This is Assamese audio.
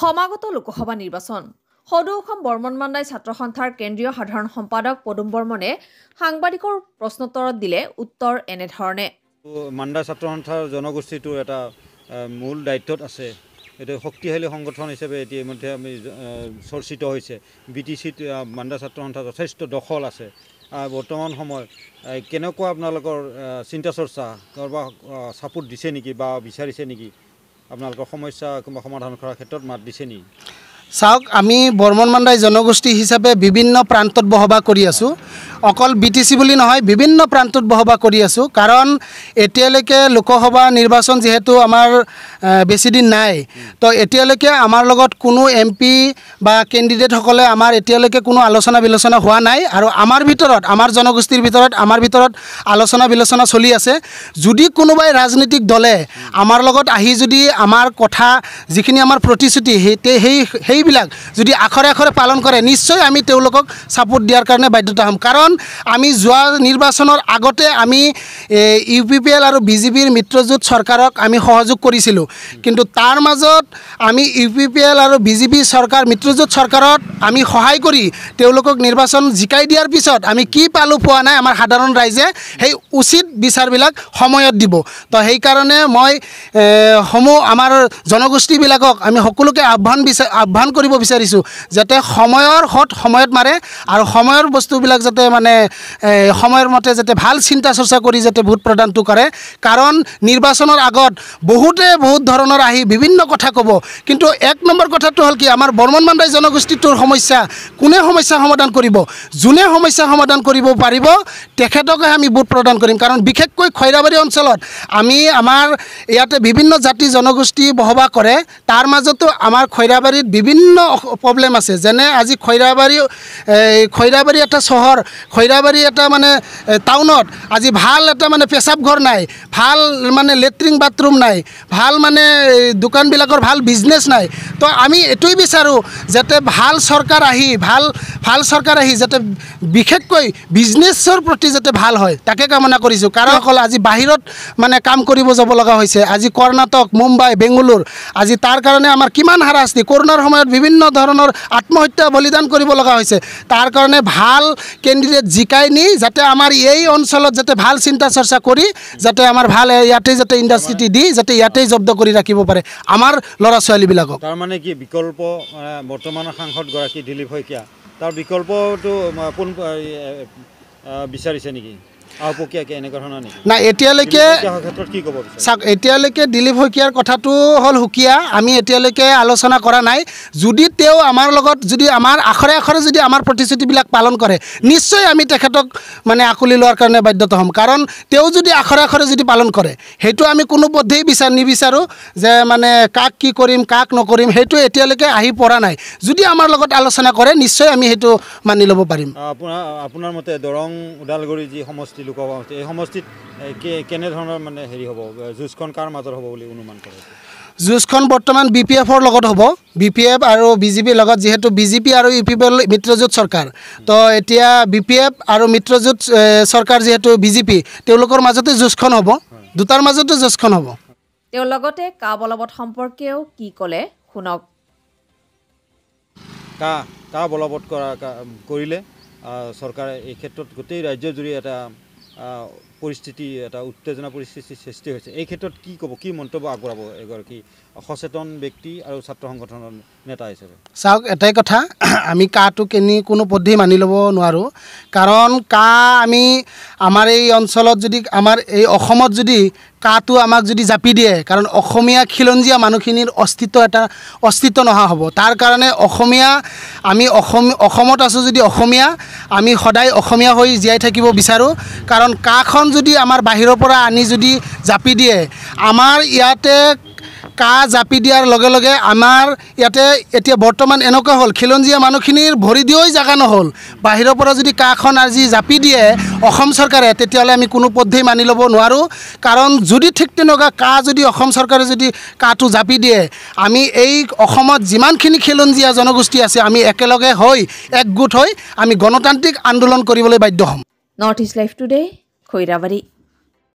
সমাগত লোকসভা নিৰ্বাচন সদৌ অসম বৰ্মন মাণ্ডাই ছাত্ৰ সন্থাৰ কেন্দ্ৰীয় সাধাৰণ সম্পাদক পদুম বৰ্মনে সাংবাদিকৰ প্ৰশ্নোত্তৰত দিলে উত্তৰ এনেধৰণে মাণ্ডাই ছাত্ৰ সন্থাৰ জনগোষ্ঠীটো এটা মূল দায়িত্বত আছে এইটো শক্তিশালী সংগঠন হিচাপে ইতিমধ্যে আমি চৰ্চিত হৈছে বি টি চিত মাণ্ডাই ছাত্ৰ সন্থা যথেষ্ট দখল আছে বৰ্তমান সময়ত কেনেকুৱা আপোনালোকৰ চিন্তা চৰ্চা কাৰোবাক চাপোৰ্ট দিছে নেকি বা বিচাৰিছে নেকি আপোনালোকৰ সমস্যা কোনোবা সমাধান কৰাৰ ক্ষেত্ৰত মাত দিছে নি চাওক আমি বৰ্মন মাণ্ডাই জনগোষ্ঠী হিচাপে বিভিন্ন প্ৰান্তত বসবাস কৰি আছোঁ অকল বি টি চি বুলি নহয় বিভিন্ন প্ৰান্তত বসবাস কৰি আছোঁ কাৰণ এতিয়ালৈকে লোকসভা নিৰ্বাচন যিহেতু আমাৰ বেছিদিন নাই তো এতিয়ালৈকে আমাৰ লগত কোনো এম পি বা কেণ্ডিডেটসকলে আমাৰ এতিয়ালৈকে কোনো আলোচনা বিলোচনা হোৱা নাই আৰু আমাৰ ভিতৰত আমাৰ জনগোষ্ঠীৰ ভিতৰত আমাৰ ভিতৰত আলোচনা বিলোচনা চলি আছে যদি কোনোবাই ৰাজনৈতিক দলে আমাৰ লগত আহি যদি আমাৰ কথা যিখিনি আমাৰ প্ৰতিশ্ৰুতি সেই সেই সেইবিলাক যদি আখৰে আখৰে পালন কৰে নিশ্চয় আমি তেওঁলোকক ছাপোৰ্ট দিয়াৰ কাৰণে বাধ্যতা হ'ম কাৰণ আমি যোৱা নিৰ্বাচনৰ আগতে আমি ইউ পি পি এল আৰু বি জে পিৰ মিত্ৰজোঁট চৰকাৰক আমি সহযোগ কৰিছিলোঁ কিন্তু তাৰ মাজত আমি ইউ পি পি এল আৰু বি জে পি চৰকাৰ মিত্ৰজোঁট চৰকাৰত আমি সহায় কৰি তেওঁলোকক নিৰ্বাচন জিকাই দিয়াৰ পিছত আমি কি পালোঁ পোৱা নাই আমাৰ সাধাৰণ ৰাইজে সেই উচিত বিচাৰবিলাক সময়ত দিব লাগিব তো সেইকাৰণে মই সমূহ আমাৰ জনগোষ্ঠীবিলাকক আমি সকলোকে আহ্বান বিচাৰি আহ্বান কৰিব বিচাৰিছোঁ যাতে সময়ৰ সৎ সময়ত মাৰে আৰু সময়ৰ বস্তুবিলাক যাতে মানে সময়ৰ মতে যাতে ভাল চিন্তা চৰ্চা কৰি যাতে ভোট প্ৰদানটো কৰে কাৰণ নিৰ্বাচনৰ আগত বহুতে বহুত ধৰণৰ আহি বিভিন্ন কথা ক'ব কিন্তু এক নম্বৰ কথাটো হ'ল কি আমাৰ বৰ্মনমাণ্ডাই জনগোষ্ঠীটোৰ সমস্যা কোনে সমস্যা সমাধান কৰিব যোনে সমস্যা সমাধান কৰিব পাৰিব তেখেতকে আমি ভোট প্ৰদান কৰিম কাৰণ বিশেষকৈ খৈৰাবাৰী অঞ্চলত আমি আমাৰ ইয়াতে বিভিন্ন জাতি জনগোষ্ঠী বসবাস কৰে তাৰ মাজতো আমাৰ খৈৰাবাৰীত বিভিন্ন প্ৰব্লেম আছে যেনে আজি খৈৰাবাৰী এই খৈৰাবাৰী এটা চহৰ খৈৰাবাৰী এটা মানে টাউনত আজি ভাল এটা মানে পেচাব ঘৰ নাই ভাল মানে লেট্ৰিন বাথৰুম নাই ভাল মানে দোকানবিলাকৰ ভাল বিজনেছ নাই তো আমি এইটোৱেই বিচাৰোঁ যাতে ভাল চৰকাৰ আহি ভাল ভাল চৰকাৰ আহি যাতে বিশেষকৈ বিজনেছৰ প্ৰতি যাতে ভাল হয় তাকে কামনা কৰিছোঁ কাৰণসকল আজি বাহিৰত মানে কাম কৰিব যাব লগা হৈছে আজি কৰ্ণাটক মুম্বাই বেংগালোৰ আজি তাৰ কাৰণে আমাৰ কিমান হাৰাশাস্তি কৰোণাৰ সময়ত বিভিন্ন ধৰণৰ আত্মহত্যা বলিদান কৰিব লগা হৈছে তাৰ কাৰণে ভাল কেণ্ডিডেট জিকাই নি যাতে আমাৰ এই অঞ্চলত যাতে ভাল চিন্তা চৰ্চা কৰি যাতে আমাৰ ভাল ইয়াতে যাতে ইণ্ডাষ্ট্ৰিটি দি যাতে ইয়াতেই জব্দ কৰি ৰাখিব পাৰে আমাৰ ল'ৰা ছোৱালীবিলাকক তাৰমানে কি বিকল্প বৰ্তমানৰ সাংসদগৰাকী দিলীপ শইকীয়া তাৰ বিকল্পটো পোন বিচাৰিছে নেকি নাই এতিয়ালৈকে চাওক এতিয়ালৈকে দিলীপ শইকীয়াৰ কথাটো হ'ল সুকীয়া আমি এতিয়ালৈকে আলোচনা কৰা নাই যদি তেওঁ আমাৰ লগত যদি আমাৰ আখৰে আখৰে যদি আমাৰ প্ৰতিশ্ৰুতিবিলাক পালন কৰে নিশ্চয় আমি তেখেতক মানে আঁকুলি লোৱাৰ কাৰণে বাধ্যত হ'ম কাৰণ তেওঁ যদি আখৰে আখৰে যদি পালন কৰে সেইটো আমি কোনোপধ্যেই বিচাৰ নিবিচাৰোঁ যে মানে কাক কি কৰিম কাক নকৰিম সেইটো এতিয়ালৈকে আহি পৰা নাই যদি আমাৰ লগত আলোচনা কৰে নিশ্চয় আমি সেইটো মানি ল'ব পাৰিম আপোনাৰ মতে দৰং ওদালগুৰি যি সমষ্টি লোকসভা সমষ্টি এই সমষ্টিত কেনেধৰণৰ মানে হেৰি হ'ব যুঁজখন কাৰ মাজত হ'ব বুলি অনুমান কৰে যুঁজখন বৰ্তমান বি পি এফৰ লগত হ'ব বি পি এফ আৰু বি জে পিৰ লগত যিহেতু বি জে পি আৰু ইউ পি পি এল মিত্ৰজোঁট চৰকাৰ তো এতিয়া বি পি এফ আৰু মিত্ৰজোঁট চৰকাৰ যিহেতু বি জে পি তেওঁলোকৰ মাজতে যুঁজখন হ'ব দুটাৰ মাজতে যুঁজখন হ'ব তেওঁ লগতে কা বলবত সম্পৰ্কেও কি ক'লে শুনক কা কা বলবৎ কৰিলে চৰকাৰে এই ক্ষেত্ৰত গোটেই ৰাজ্যজুৰি এটা Oh. পৰিস্থিতি এটা উত্তেজনা পৰিস্থিতি সৃষ্টি হৈছে এই ক্ষেত্ৰত কি ক'ব কি মন্তব্য আগবঢ়াব এগৰাকী সচেতন ব্যক্তি আৰু ছাত্ৰ সংগঠনৰ নেতা হিচাপে চাওক এটাই কথা আমি কাটো কেনি কোনো পদ্ধতি মানি ল'ব নোৱাৰোঁ কাৰণ কা আমি আমাৰ এই অঞ্চলত যদি আমাৰ এই অসমত যদি কাটো আমাক যদি জাপি দিয়ে কাৰণ অসমীয়া খিলঞ্জীয়া মানুহখিনিৰ অস্তিত্ব এটা অস্তিত্ব নহা হ'ব তাৰ কাৰণে অসমীয়া আমি অসম অসমত আছোঁ যদি অসমীয়া আমি সদায় অসমীয়া হৈ জীয়াই থাকিব বিচাৰোঁ কাৰণ কাখন এখন যদি আমাৰ বাহিৰৰ পৰা আনি যদি জাপি দিয়ে আমাৰ ইয়াতে কাঁ জাপি দিয়াৰ লগে লগে আমাৰ ইয়াতে এতিয়া বৰ্তমান এনেকুৱা হ'ল খিলঞ্জীয়া মানুহখিনিৰ ভৰি দিওঁ জেগা নহ'ল বাহিৰৰ পৰা যদি কাঁখন আজি জাপি দিয়ে অসম চৰকাৰে তেতিয়াহ'লে আমি কোনো পদ্ধেই মানি ল'ব নোৱাৰোঁ কাৰণ যদি ঠিক তেনেকুৱা কাঁ যদি অসম চৰকাৰে যদি কাঁটো জাপি দিয়ে আমি এই অসমত যিমানখিনি খিলঞ্জীয়া জনগোষ্ঠী আছে আমি একেলগে হৈ একগোট হৈ আমি গণতান্ত্ৰিক আন্দোলন কৰিবলৈ বাধ্য হ'ম নৰ্থ ইষ্ট লাইফ টুডে' కొయిరవరి